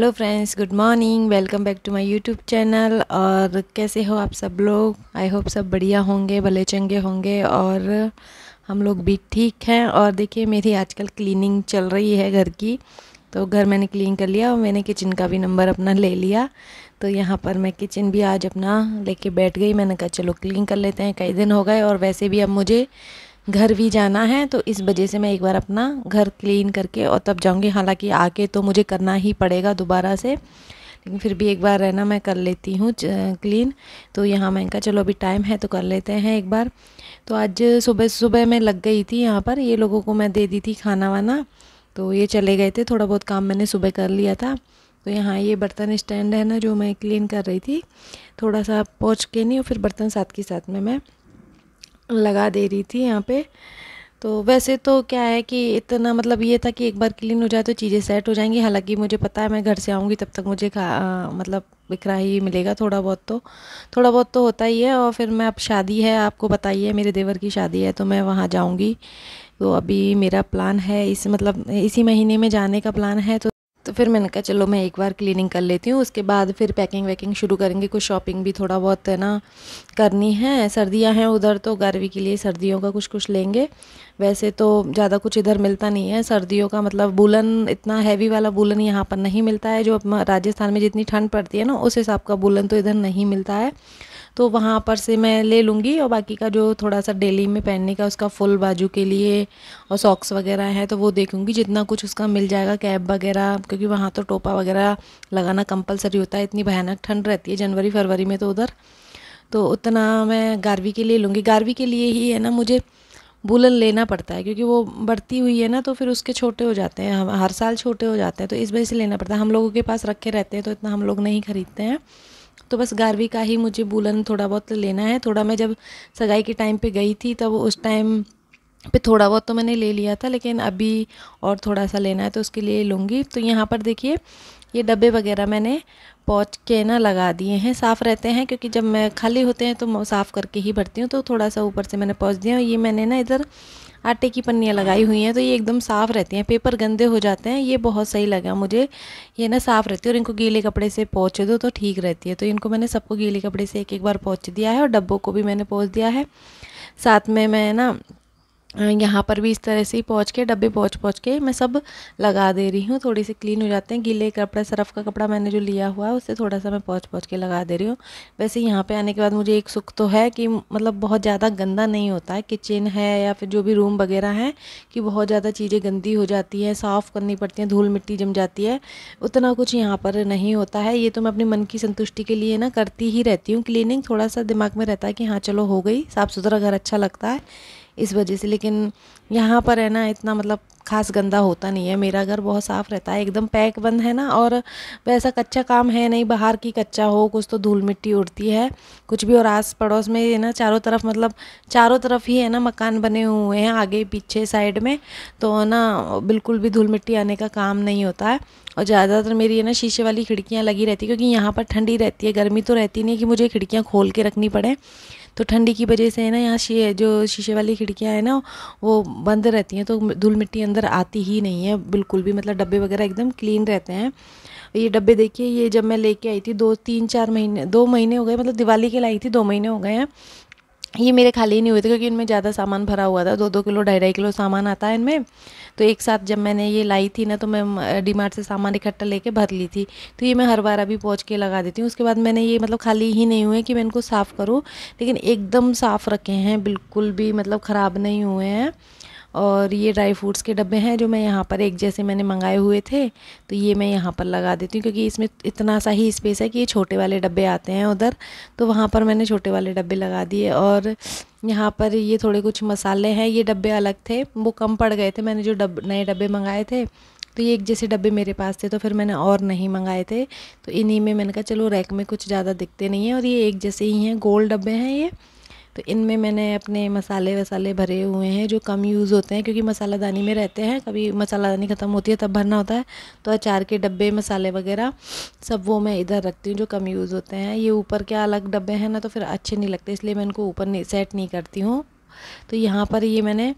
hello friends good morning welcome back to my YouTube channel और कैसे हो आप सब लोग आई होप सब बढ़िया होंगे भले चंगे होंगे और हम लोग भी ठीक हैं और देखिए मेरी आजकल क्लीनिंग चल रही है घर की तो घर मैंने क्लीन कर लिया और मैंने किचन का भी नंबर अपना ले लिया तो यहाँ पर मैं किचन भी आज अपना लेके बैठ गई मैंने कहा चलो क्लीन कर लेते हैं कई दिन हो गए और वैसे भी अब मुझे घर भी जाना है तो इस वजह से मैं एक बार अपना घर क्लीन करके और तब जाऊँगी हालांकि आके तो मुझे करना ही पड़ेगा दोबारा से लेकिन फिर भी एक बार रहना मैं कर लेती हूँ क्लीन तो यहाँ मैंने कहा चलो अभी टाइम है तो कर लेते हैं एक बार तो आज सुबह सुबह मैं लग गई थी यहाँ पर ये लोगों को मैं दे दी थी खाना वाना तो ये चले गए थे थोड़ा बहुत काम मैंने सुबह कर लिया था तो यहाँ ये बर्तन स्टैंड है ना जो मैं क्लीन कर रही थी थोड़ा सा पहुँच के नहीं और फिर बर्तन साथ के साथ में मैं लगा दे रही थी यहाँ पे तो वैसे तो क्या है कि इतना मतलब ये था कि एक बार क्लीन हो जाए तो चीज़ें सेट हो जाएंगी हालांकि मुझे पता है मैं घर से आऊँगी तब तक मुझे खा आ, मतलब बिखरा ही मिलेगा थोड़ा बहुत तो थोड़ा बहुत तो होता ही है और फिर मैं अब शादी है आपको बताइए मेरे देवर की शादी है तो मैं वहाँ जाऊँगी तो अभी मेरा प्लान है इस मतलब इसी महीने में जाने का प्लान है तो तो फिर मैंने कहा चलो मैं एक बार क्लीनिंग कर लेती हूँ उसके बाद फिर पैकिंग वैकिंग शुरू करेंगे कुछ शॉपिंग भी थोड़ा बहुत है ना करनी है सर्दियाँ हैं उधर तो गर्मी के लिए सर्दियों का कुछ कुछ लेंगे वैसे तो ज़्यादा कुछ इधर मिलता नहीं है सर्दियों का मतलब बुलन इतना हैवी वाला बुलन यहाँ पर नहीं मिलता है जो राजस्थान में जितनी ठंड पड़ती है ना उस हिसाब का बुलन तो इधर नहीं मिलता है तो वहाँ पर से मैं ले लूँगी और बाकी का जो थोड़ा सा डेली में पहनने का उसका फुल बाजू के लिए और सॉक्स वगैरह है तो वो देखूँगी जितना कुछ उसका मिल जाएगा कैब वगैरह क्योंकि वहाँ तो टोपा वगैरह लगाना कंपलसरी होता है इतनी भयानक ठंड रहती है जनवरी फरवरी में तो उधर तो उतना मैं गारवी के लिए लूँगी गारवी के लिए ही है ना मुझे बुलन लेना पड़ता है क्योंकि वो बढ़ती हुई है ना तो फिर उसके छोटे हो जाते हैं हर साल छोटे हो जाते हैं तो इस वजह से लेना पड़ता है हम लोगों के पास रखे रहते हैं तो इतना हम लोग नहीं खरीदते हैं तो बस गारवी का ही मुझे बुलन थोड़ा बहुत लेना है थोड़ा मैं जब सगाई के टाइम पे गई थी तब उस टाइम पे थोड़ा बहुत तो मैंने ले लिया था लेकिन अभी और थोड़ा सा लेना है तो उसके लिए लूँगी तो यहाँ पर देखिए ये डब्बे वगैरह मैंने पहुँच के ना लगा दिए हैं साफ़ रहते हैं क्योंकि जब मैं खाली होते हैं तो साफ़ करके ही भरती हूँ तो थोड़ा सा ऊपर से मैंने पहुँच दिया और ये मैंने ना इधर आटे की पन्नियाँ लगाई हुई हैं तो ये एकदम साफ़ रहती हैं पेपर गंदे हो जाते हैं ये बहुत सही लगा मुझे ये ना साफ़ रहती है और इनको गीले कपड़े से पहुँच दो तो ठीक रहती है तो इनको मैंने सबको गीले कपड़े से एक एक बार पहुँच दिया है और डब्बों को भी मैंने पहुँच दिया है साथ में मैं ना यहाँ पर भी इस तरह से ही पहुँच के डब्बे पहुँच पहुँच के मैं सब लगा दे रही हूँ थोड़ी सी क्लीन हो जाते हैं गीले कपड़े सरफ का कपड़ा मैंने जो लिया हुआ है उससे थोड़ा सा मैं पहुँच पहुँच के लगा दे रही हूँ वैसे यहाँ पे आने के बाद मुझे एक सुख तो है कि मतलब बहुत ज़्यादा गंदा नहीं होता है किचन है या फिर जो भी रूम वगैरह है कि बहुत ज़्यादा चीज़ें गंदी हो जाती हैं साफ़ करनी पड़ती हैं धूल मिट्टी जम जाती है उतना कुछ यहाँ पर नहीं होता है ये तो मैं अपने मन की संतुष्टि के लिए ना करती ही रहती हूँ क्लीनिंग थोड़ा सा दिमाग में रहता है कि हाँ चलो हो गई साफ़ सुथरा घर अच्छा लगता है इस वजह से लेकिन यहाँ पर है ना इतना मतलब खास गंदा होता नहीं है मेरा घर बहुत साफ़ रहता है एकदम पैक बंद है ना और वैसा कच्चा काम है नहीं बाहर की कच्चा हो कुछ तो धूल मिट्टी उड़ती है कुछ भी और आस पड़ोस में है ना चारों तरफ मतलब चारों तरफ ही है ना मकान बने हुए हैं आगे पीछे साइड में तो ना बिल्कुल भी धूल मिट्टी आने का काम नहीं होता है और ज़्यादातर मेरी है ना शीशे वाली खिड़कियाँ लगी रहती क्योंकि यहाँ पर ठंडी रहती है गर्मी तो रहती नहीं कि मुझे खिड़कियाँ खोल के रखनी पड़े तो ठंडी की वजह से है ना यहाँ जो शीशे वाली खिड़कियाँ हैं ना वो बंद रहती हैं तो धूल मिट्टी अंदर आती ही नहीं है बिल्कुल भी मतलब डब्बे वगैरह एकदम क्लीन रहते हैं ये डब्बे देखिए ये जब मैं लेके आई थी दो तीन चार महीने दो महीने हो गए मतलब दिवाली के लाई थी दो महीने हो गए हैं ये मेरे खाली नहीं हुए थे क्योंकि इनमें ज़्यादा सामान भरा हुआ था दो दो किलो ढाई ढाई किलो सामान आता है इनमें तो एक साथ जब मैंने ये लाई थी ना तो मैं डीमार्ट से सामान इकट्ठा लेके भर ली थी तो ये मैं हर बार अभी पहुँच के लगा देती हूँ उसके बाद मैंने ये मतलब खाली ही नहीं हुए कि मैं इनको साफ़ करूँ लेकिन एकदम साफ़ रखे हैं बिल्कुल भी मतलब ख़राब नहीं हुए हैं और ये ड्राई फ्रूट्स के डब्बे हैं जो मैं यहाँ पर एक जैसे मैंने मंगाए हुए थे तो ये मैं यहाँ पर लगा देती हूँ क्योंकि इसमें इतना सा ही स्पेस है कि ये छोटे वाले डब्बे आते हैं उधर तो वहाँ पर मैंने छोटे वाले डब्बे लगा दिए और यहाँ पर ये थोड़े कुछ मसाले हैं ये डब्बे अलग थे वो कम पड़ गए थे मैंने जो डब नए डब्बे मंगाए थे तो ये एक जैसे डब्बे मेरे पास थे तो फिर मैंने और नहीं मंगाए थे तो इन्हीं में मैंने कहा चलो रैक में कुछ ज़्यादा दिखते नहीं हैं और ये एक जैसे ही हैं गोल डब्बे हैं ये तो इनमें मैंने अपने मसाले वसाले भरे हुए हैं जो कम यूज़ होते हैं क्योंकि मसालादानी में रहते हैं कभी मसालादानी ख़त्म होती है तब भरना होता है तो अचार के डब्बे मसाले वगैरह सब वो मैं इधर रखती हूँ जो कम यूज़ होते हैं ये ऊपर के अलग डब्बे हैं ना तो फिर अच्छे नहीं लगते इसलिए मैं इनको ऊपर सेट नहीं करती हूँ तो यहाँ पर ये मैंने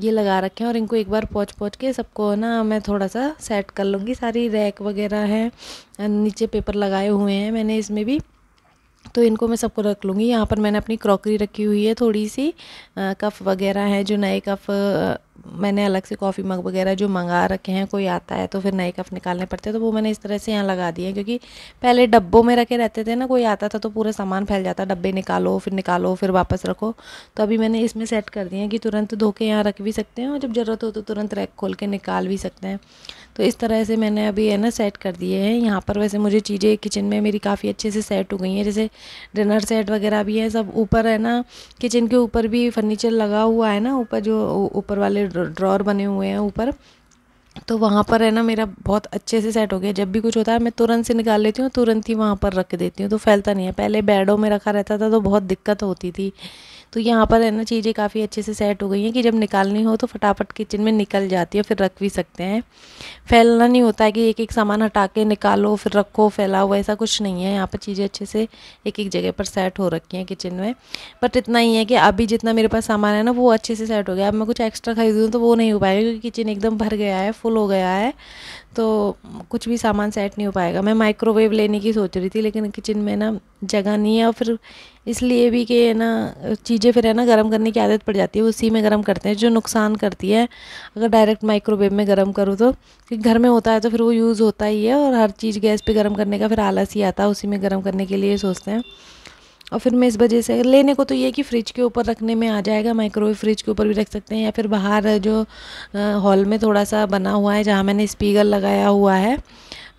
ये लगा रखे हैं और इनको एक बार पहुँच पहुँच के सबको ना मैं थोड़ा सा सेट कर लूँगी सारी रैक वगैरह हैं नीचे पेपर लगाए हुए हैं मैंने इसमें भी तो इनको मैं सबको रख लूँगी यहाँ पर मैंने अपनी क्रॉकरी रखी हुई है थोड़ी सी आ, कफ वगैरह हैं जो नए कफ मैंने अलग से कॉफ़ी मग वगैरह जो मंगा रखे हैं कोई आता है तो फिर नए कफ निकालने पड़ते हैं तो वो मैंने इस तरह से यहाँ लगा दिए क्योंकि पहले डब्बों में रखे रहते थे ना कोई आता था तो पूरा सामान फैल जाता डब्बे निकालो फिर निकालो फिर वापस रखो तो अभी मैंने इसमें सेट कर दिए हैं कि तुरंत धो के यहाँ रख भी सकते हैं और जब ज़रूरत हो तो तुरंत रैक खोल के निकाल भी सकते हैं तो इस तरह से मैंने अभी है ना सेट कर दिए हैं यहाँ पर वैसे मुझे चीज़ें किचन में मेरी काफ़ी अच्छे से सेट हो गई हैं जैसे डिनर सेट वगैरह भी है सब ऊपर है ना किचन के ऊपर भी फर्नीचर लगा हुआ है ना ऊपर जो ऊपर वाले ड्रॉर बने हुए हैं ऊपर तो वहाँ पर है ना मेरा बहुत अच्छे से सेट हो गया जब भी कुछ होता है मैं तुरंत से निकाल लेती हूँ तुरंत ही वहाँ पर रख देती हूँ तो फैलता नहीं है पहले बेडों में रखा रहता था तो बहुत दिक्कत होती थी तो यहाँ पर है ना चीज़ें काफ़ी अच्छे से सेट हो गई हैं कि जब निकालनी हो तो फटाफट किचन में निकल जाती है फिर रख भी सकते हैं फैलना नहीं होता है कि एक एक सामान हटा के निकालो फिर रखो फैलाओ ऐसा कुछ नहीं है यहाँ पर चीज़ें अच्छे से एक एक जगह पर सेट हो रखी हैं किचन में बट इतना ही है कि अभी जितना मेरे पास सामान है ना वो अच्छे से सेट हो गया अब मैं कुछ एक्स्ट्रा खरीदूँ तो वो नहीं हो पाएगा क्योंकि किचन एकदम भर गया है फुल हो गया है तो कुछ भी सामान सेट नहीं हो पाएगा मैं माइक्रोवेव लेने की सोच रही थी लेकिन किचन में ना जगह नहीं है और फिर इसलिए भी कि ना चीज़ चीज़ें फिर है ना गर्म करने की आदत पड़ जाती है उसी में गर्म करते हैं जो नुकसान करती है अगर डायरेक्ट माइक्रोवेव में गर्म करूँ तो क्योंकि घर में होता है तो फिर वो यूज़ होता ही है और हर चीज़ गैस पर गर्म करने का फिर आलस ही आता है उसी में गर्म करने के लिए सोचते हैं और फिर मैं इस वजह से लेने को तो ये कि फ्रिज के ऊपर रखने में आ जाएगा माइक्रोवेव फ्रिज के ऊपर भी रख सकते हैं या फिर बाहर जो हॉल में थोड़ा सा बना हुआ है जहाँ मैंने स्पीकर लगाया हुआ है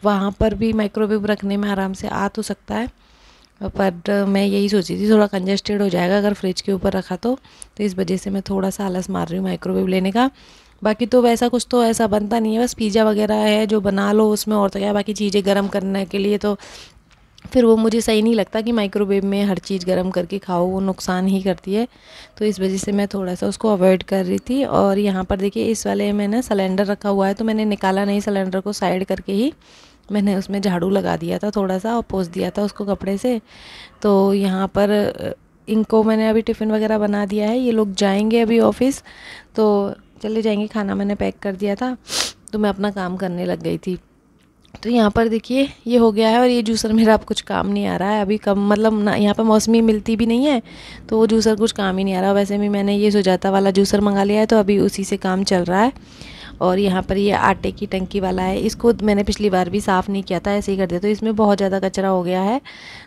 वहाँ पर भी माइक्रोवेव रखने में आराम से आ तो सकता है पर मैं यही सोची थी थोड़ा कंजेस्टेड हो जाएगा अगर फ्रिज के ऊपर रखा तो तो इस वजह से मैं थोड़ा सा आलस मार रही हूँ माइक्रोवेव लेने का बाकी तो वैसा कुछ तो ऐसा बनता नहीं है बस पिज़्ज़ा वगैरह है जो बना लो उसमें और तो क्या बाकी चीज़ें गर्म करने के लिए तो फिर वो मुझे सही नहीं लगता कि माइक्रोवेव में हर चीज़ गर्म करके खाओ वो नुकसान ही करती है तो इस वजह से मैं थोड़ा सा उसको अवॉइड कर रही थी और यहाँ पर देखिए इस वाले में ना सिलेंडर रखा हुआ है तो मैंने निकाला नहीं सिलेंडर को साइड करके ही मैंने उसमें झाड़ू लगा दिया था थोड़ा सा और पोस दिया था उसको कपड़े से तो यहाँ पर इनको मैंने अभी टिफ़िन वगैरह बना दिया है ये लोग जाएंगे अभी ऑफिस तो चले जाएंगे खाना मैंने पैक कर दिया था तो मैं अपना काम करने लग गई थी तो यहाँ पर देखिए ये हो गया है और ये जूसर मेरा अब कुछ काम नहीं आ रहा है अभी कम मतलब ना यहाँ पर मौसमी मिलती भी नहीं है तो वो जूसर कुछ काम ही नहीं आ रहा वैसे भी मैंने ये सुजाता वाला जूसर मंगा लिया है तो अभी उसी से काम चल रहा है और यहाँ पर ये आटे की टंकी वाला है इसको मैंने पिछली बार भी साफ़ नहीं किया था ऐसे ही कर दिया तो इसमें बहुत ज़्यादा कचरा हो गया है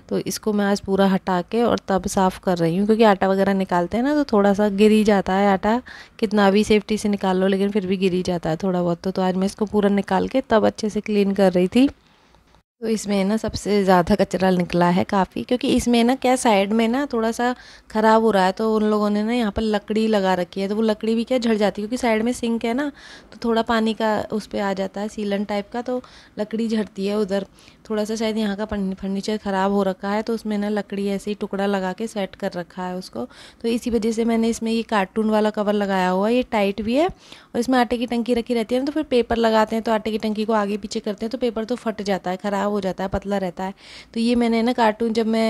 तो इसको मैं आज पूरा हटा के और तब साफ़ कर रही हूँ क्योंकि आटा वगैरह निकालते हैं ना तो थोड़ा सा गिर ही जाता है आटा कितना भी सेफ्टी से निकाल लो लेकिन फिर भी गिर ही जाता है थोड़ा बहुत तो, तो आज मैं इसको पूरा निकाल के तब अच्छे से क्लीन कर रही थी तो इसमें ना सबसे ज़्यादा कचरा निकला है काफ़ी क्योंकि इसमें ना क्या साइड में ना थोड़ा सा ख़राब हो रहा है तो उन लोगों ने ना यहाँ पर लकड़ी लगा रखी है तो वो लकड़ी भी क्या झड़ जाती है क्योंकि साइड में सिंक है ना तो थोड़ा पानी का उस पर आ जाता है सीलन टाइप का तो लकड़ी झड़ती है उधर थोड़ा सा शायद यहाँ का फर्नीचर ख़राब हो रखा है तो उसमें ना लकड़ी ऐसे ही टुकड़ा लगा के सेट कर रखा है उसको तो इसी वजह से मैंने इसमें ये कार्टून वाला कवर लगाया हुआ है ये टाइट भी है और इसमें आटे की टंकी रखी रहती है ना तो फिर पेपर लगाते हैं तो आटे की टंकी को आगे पीछे करते हैं तो पेपर तो फट जाता है ख़राब हो जाता है पतला रहता है तो ये मैंने ना कार्टून जब मैं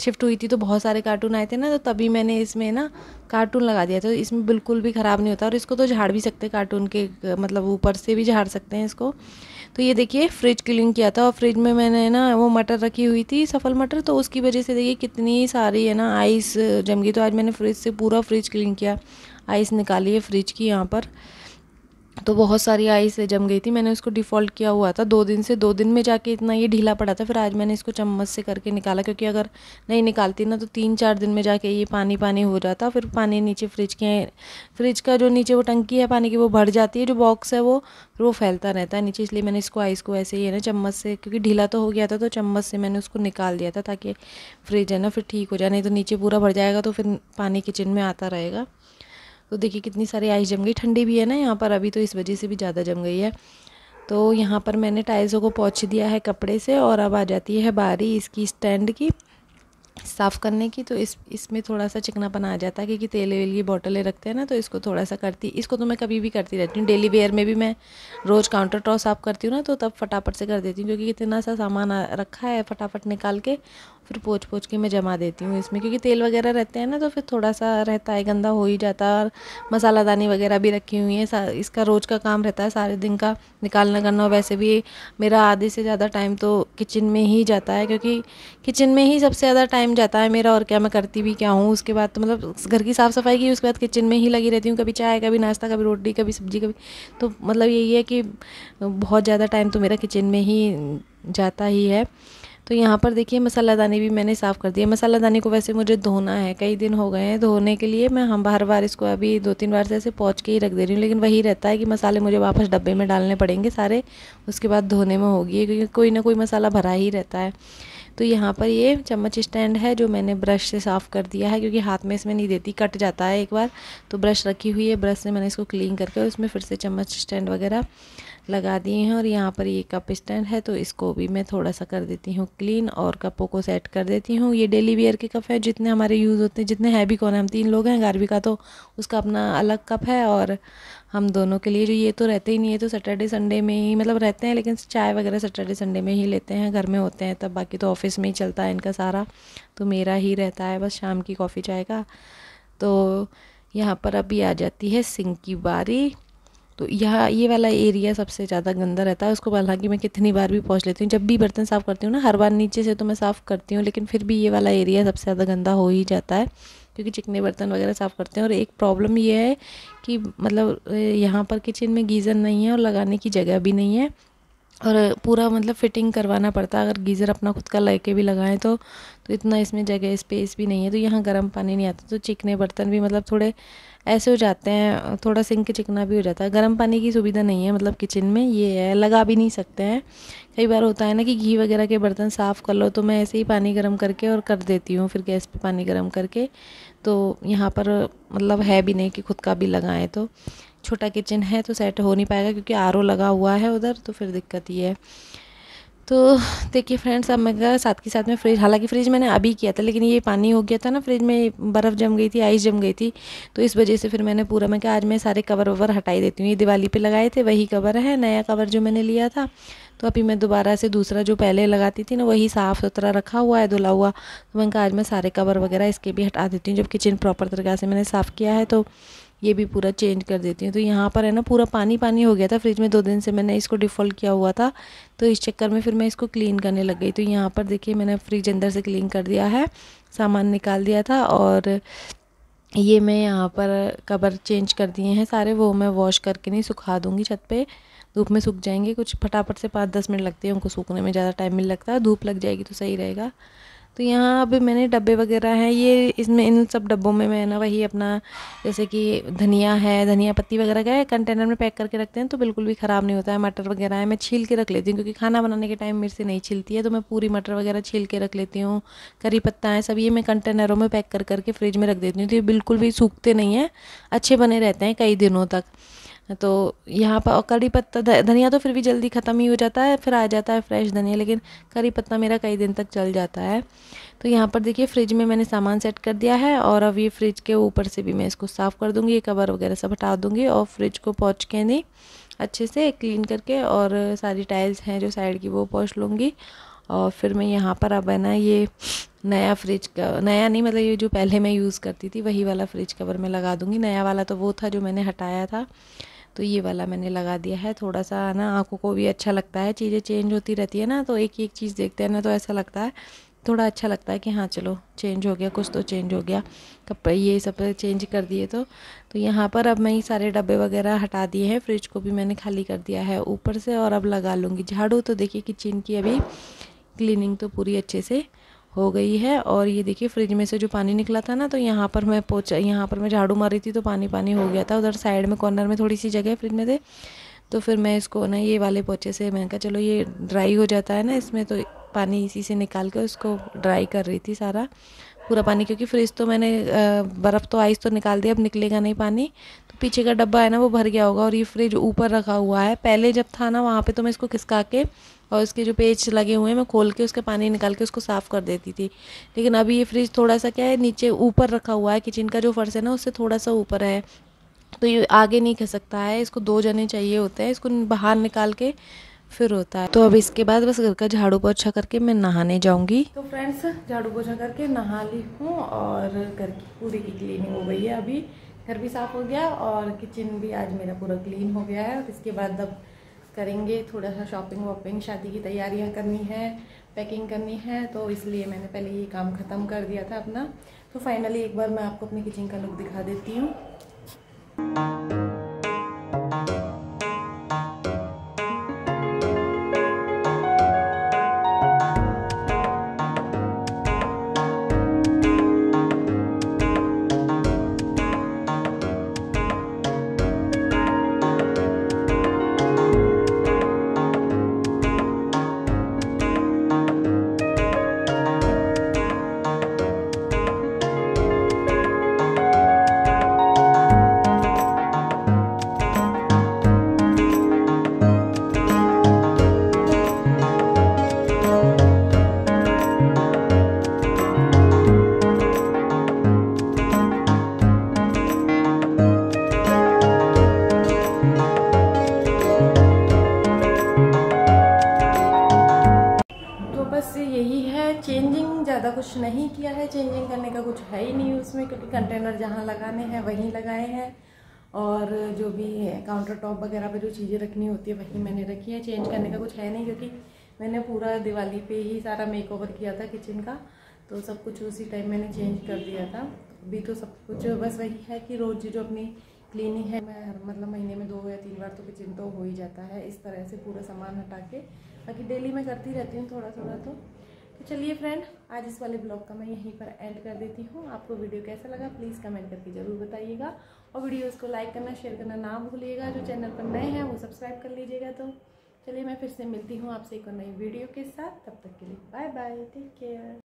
शिफ्ट हुई थी तो बहुत सारे कार्टून आए थे ना तो तभी मैंने इसमें ना कार्टून लगा दिया तो इसमें बिल्कुल भी ख़राब नहीं होता और इसको तो झाड़ भी सकते कार्टून के मतलब ऊपर से भी झाड़ सकते हैं इसको तो ये देखिए फ्रिज क्लीन किया था और फ्रिज में मैंने ना वो मटर रखी हुई थी सफल मटर तो उसकी वजह से देखिए कितनी सारी है ना आइस जम गई तो आज मैंने फ्रिज से पूरा फ्रिज क्लीन किया आइस निकाली है फ्रिज की यहाँ पर तो बहुत सारी आइस जम गई थी मैंने उसको डिफ़ॉल्ट किया हुआ था दो दिन से दो दिन में जाके इतना ये ढीला पड़ा था फिर आज मैंने इसको चम्मच से करके निकाला क्योंकि अगर नहीं निकालती ना तो तीन चार दिन में जाके ये पानी पानी हो जाता फिर पानी नीचे फ्रिज के फ्रिज का जो नीचे वो टंकी है पानी की वो भर जाती है जो बॉक्स है वो वो फैलता रहता है नीचे इसलिए मैंने इसको आइस को ऐसे ही है ना चम्मच से क्योंकि ढीला तो हो गया था तो चम्मच से मैंने उसको निकाल दिया था ताकि फ्रिज है ना फिर ठीक हो जाए नहीं तो नीचे पूरा भर जाएगा तो फिर पानी किचन में आता रहेगा तो देखिए कितनी सारी आइस जम गई ठंडी भी है ना यहाँ पर अभी तो इस वजह से भी ज़्यादा जम गई है तो यहाँ पर मैंने टाइल्सों को पहुँच दिया है कपड़े से और अब आ जाती है बारी इसकी स्टैंड की साफ़ करने की तो इस इसमें थोड़ा सा चिकनापन आ जाता है क्योंकि तेल वेल की बॉटलें रखते हैं ना तो इसको थोड़ा सा करती इसको तो मैं कभी भी करती रहती हूँ डेली वेयर में भी मैं रोज़ काउंटर टॉप साफ़ करती हूँ ना तो तब फटाफट से कर देती हूँ क्योंकि इतना सा सामान रखा है फटाफट निकाल के फिर पोछ पोछ के मैं जमा देती हूँ इसमें क्योंकि तेल वगैरह रहते हैं ना तो फिर थोड़ा सा रहता है गंदा हो ही जाता है और मसालादानी वगैरह भी रखी हुई है इसका रोज़ का काम रहता है सारे दिन का निकालना करना वैसे भी मेरा आधे से ज़्यादा टाइम तो किचन में ही जाता है क्योंकि किचन में ही सबसे ज़्यादा टाइम टाइम जाता है मेरा और क्या मैं करती भी क्या हूँ उसके बाद तो मतलब घर की साफ़ सफाई की उसके बाद किचन में ही लगी रहती हूँ कभी चाय कभी नाश्ता कभी रोटी कभी सब्जी कभी तो मतलब यही है कि बहुत ज़्यादा टाइम तो मेरा किचन में ही जाता ही है तो यहाँ पर देखिए मसाला दानी भी मैंने साफ़ कर दिया मसाला दानी को वैसे मुझे धोना है कई दिन हो गए हैं धोने के लिए मैं हम बार बार इसको अभी दो तीन बार से ऐसे पहुँच के ही रख दे रही हूँ लेकिन वही रहता है कि मसाले मुझे वापस डब्बे में डालने पड़ेंगे सारे उसके बाद धोने में होगी क्योंकि कोई ना कोई मसाला भरा ही रहता है तो यहाँ पर ये चम्मच स्टैंड है जो मैंने ब्रश से साफ़ कर दिया है क्योंकि हाथ में इसमें नहीं देती कट जाता है एक बार तो ब्रश रखी हुई है ब्रश से मैंने इसको क्लीन करके उसमें फिर से चम्मच स्टैंड वगैरह लगा दिए हैं और यहाँ पर ये कप स्टैंड है तो इसको भी मैं थोड़ा सा कर देती हूँ क्लीन और कपों को सेट कर देती हूँ ये डेली वेयर के कप है जितने हमारे यूज़ होते हैं जितने हैवी कौन है हम तीन लोग हैं गारवी का तो उसका अपना अलग कप है और हम दोनों के लिए जो ये तो रहते ही नहीं है तो सैटरडे संडे में ही मतलब रहते हैं लेकिन चाय वगैरह सैटरडे संडे में ही लेते हैं घर में होते हैं तब बाकी तो ऑफिस में ही चलता है इनका सारा तो मेरा ही रहता है बस शाम की कॉफ़ी चाय का तो यहाँ पर अभी आ जाती है सिंह की बारी तो यहाँ ये वाला एरिया सबसे ज़्यादा गंदा रहता है उसको हालांकि मैं कितनी बार भी पहुँच लेती हूँ जब भी बर्तन साफ़ करती हूँ ना हर बार नीचे से तो मैं साफ़ करती हूँ लेकिन फिर भी ये वाला एरिया सबसे ज़्यादा गंदा हो ही जाता है क्योंकि चिकने बर्तन वगैरह साफ़ करते हैं और एक प्रॉब्लम ये है कि मतलब यहाँ पर किचन में गीज़र नहीं है और लगाने की जगह भी नहीं है और पूरा मतलब फ़िटिंग करवाना पड़ता है अगर गीज़र अपना खुद का लेके भी लगाएं तो तो इतना इसमें जगह स्पेस भी नहीं है तो यहाँ गर्म पानी नहीं आता तो चिकने बर्तन भी मतलब थोड़े ऐसे हो जाते हैं थोड़ा सिंक चिकना भी हो जाता है गर्म पानी की सुविधा नहीं है मतलब किचन में ये है लगा भी नहीं सकते हैं कई बार होता है ना कि घी वगैरह के बर्तन साफ़ कर लो तो मैं ऐसे ही पानी गर्म करके और कर देती हूँ फिर गैस पर पानी गर्म करके तो यहाँ पर मतलब है भी नहीं कि खुद का भी लगाएँ तो छोटा किचन है तो सेट हो नहीं पाएगा क्योंकि आर लगा हुआ है उधर तो फिर दिक्कत ही है तो देखिए फ्रेंड्स अब मैं साथ के साथ में फ्रिज हालांकि फ़्रिज मैंने अभी किया था लेकिन ये पानी हो गया था ना फ्रिज में बर्फ़ जम गई थी आइस जम गई थी तो इस वजह से फिर मैंने पूरा मैं क्या आज मैं सारे कवर ववर हटाई देती हूँ ये दिवाली पे लगाए थे वही कवर है नया कवर जो मैंने लिया था तो अभी मैं दोबारा से दूसरा जो पहले लगाती थी ना वही साफ़ सुथरा रखा हुआ है धुला हुआ तो मैंने कहा आज मैं सारे कवर वगैरह इसके भी हटा देती हूँ जब किचन प्रॉपर तरीक़े से मैंने साफ़ किया है तो ये भी पूरा चेंज कर देती हूँ तो यहाँ पर है ना पूरा पानी पानी हो गया था फ्रिज में दो दिन से मैंने इसको डिफ़ॉल्ट किया हुआ था तो इस चक्कर में फिर मैं इसको क्लीन करने लग गई तो यहाँ पर देखिए मैंने फ्रिज अंदर से क्लीन कर दिया है सामान निकाल दिया था और ये मैं यहाँ पर कवर चेंज कर दिए हैं सारे वो मैं वॉश करके नहीं सुखा दूँगी छत पर धूप में सूख जाएंगे कुछ फटाफट से पाँच दस मिनट लगते हैं उनको सूखने में ज़्यादा टाइम मिल लगता है धूप लग जाएगी तो सही रहेगा तो यहाँ अभी मैंने डब्बे वगैरह हैं ये इसमें इन सब डब्बों में मैं ना वही अपना जैसे कि धनिया है धनिया पत्ती वगैरह का कंटेनर में पैक करके रखते हैं तो बिल्कुल भी ख़राब नहीं होता है मटर वगैरह है मैं छील के रख लेती हूँ क्योंकि खाना बनाने के टाइम मेरे से नहीं छिलती है तो मैं पूरी मटर वगैरह छील के रख लेती हूँ करी पत्ता है सब ये मैं कंटेनरों में पैक कर करके फ्रिज में रख देती हूँ तो ये बिल्कुल भी सूखते नहीं हैं अच्छे बने रहते हैं कई दिनों तक तो यहाँ पर करी पत्ता धनिया तो फिर भी जल्दी ख़त्म ही हो जाता है फिर आ जाता है फ्रेश धनिया लेकिन करी पत्ता मेरा कई दिन तक चल जाता है तो यहाँ पर देखिए फ्रिज में मैंने सामान सेट कर दिया है और अब ये फ्रिज के ऊपर से भी मैं इसको साफ़ कर दूँगी कवर वगैरह सब हटा दूँगी और फ्रिज को पहुँच के नहीं अच्छे से क्लीन करके और सारी टाइल्स हैं जो साइड की वो पहुँच लूँगी और फिर मैं यहाँ पर अब है ना ये नया फ्रिज का नया नहीं मतलब ये जो पहले मैं यूज़ करती थी वही वाला फ्रिज कवर मैं लगा दूँगी नया वाला तो वो था जो मैंने हटाया था तो ये वाला मैंने लगा दिया है थोड़ा सा ना आँखों को भी अच्छा लगता है चीज़ें चेंज होती रहती है ना तो एक एक चीज़ देखते हैं ना तो ऐसा लगता है थोड़ा अच्छा लगता है कि हाँ चलो चेंज हो गया कुछ तो चेंज हो गया कपड़े ये सब चेंज कर दिए तो तो यहाँ पर अब मैं ये सारे डब्बे वगैरह हटा दिए हैं फ्रिज को भी मैंने खाली कर दिया है ऊपर से और अब लगा लूँगी झाड़ू तो देखिए किचन की अभी क्लीनिंग तो पूरी अच्छे से हो गई है और ये देखिए फ्रिज में से जो पानी निकला था ना तो यहाँ पर मैं पोचा यहाँ पर मैं झाड़ू मार रही थी तो पानी पानी हो गया था उधर साइड में कॉर्नर में थोड़ी सी जगह है फ्रिज में से तो फिर मैं इसको ना ये वाले पोचे से मैंने कहा चलो ये ड्राई हो जाता है ना इसमें तो पानी इसी से निकाल कर उसको ड्राई कर रही थी सारा पूरा पानी क्योंकि फ्रिज तो मैंने बर्फ़ तो आइस तो निकाल दिया अब निकलेगा नहीं पानी तो पीछे का डब्बा है ना वो भर गया होगा और ये फ्रिज ऊपर रखा हुआ है पहले जब था ना वहाँ पे तो मैं इसको खिसका के और उसके जो पेज लगे हुए हैं मैं खोल के उसके पानी निकाल के उसको साफ़ कर देती थी लेकिन अभी ये फ्रिज थोड़ा सा क्या है नीचे ऊपर रखा हुआ है किचन का जो फर्श है ना उससे थोड़ा सा ऊपर है तो ये आगे नहीं सकता है इसको दो जने चाहिए होते हैं इसको बाहर निकाल के फिर होता है तो अब इसके बाद बस घर का झाड़ू पोछा करके मैं नहाने जाऊंगी तो फ्रेंड्स झाड़ू पोछा करके नहा ली हूँ और घर की पूरी की क्लीनिंग हो गई है अभी घर भी साफ हो गया और किचन भी आज मेरा पूरा क्लीन हो गया है इसके बाद अब करेंगे थोड़ा सा शॉपिंग वॉपिंग शादी की तैयारियां करनी है पैकिंग करनी है तो इसलिए मैंने पहले ये काम ख़त्म कर दिया था अपना तो फाइनली एक बार मैं आपको अपनी किचन का लुक दिखा देती हूँ लगाने हैं वहीं लगाए हैं और जो भी है काउंटर टॉप वगैरह पे जो चीज़ें रखनी होती है वहीं मैंने रखी है चेंज करने का कुछ है नहीं क्योंकि मैंने पूरा दिवाली पे ही सारा मेक ओवर किया था किचन का तो सब कुछ उसी टाइम मैंने चेंज कर दिया था अभी तो सब कुछ बस वही है कि रोज़ जो अपनी क्लीनिंग है मैं हर मतलब महीने में दो या तीन बार तो किचन तो हो ही जाता है इस तरह से पूरा सामान हटा के बाकी डेली मैं करती रहती हूँ थोड़ा थोड़ा तो चलिए फ्रेंड आज इस वाले ब्लॉग का मैं यहीं पर एंड कर देती हूँ आपको वीडियो कैसा लगा प्लीज़ कमेंट करके ज़रूर बताइएगा और वीडियोज़ को लाइक करना शेयर करना ना भूलिएगा जो चैनल पर नए हैं वो सब्सक्राइब कर लीजिएगा तो चलिए मैं फिर से मिलती हूँ आपसे एक और नई वीडियो के साथ तब तक के लिए बाय बाय टेक केयर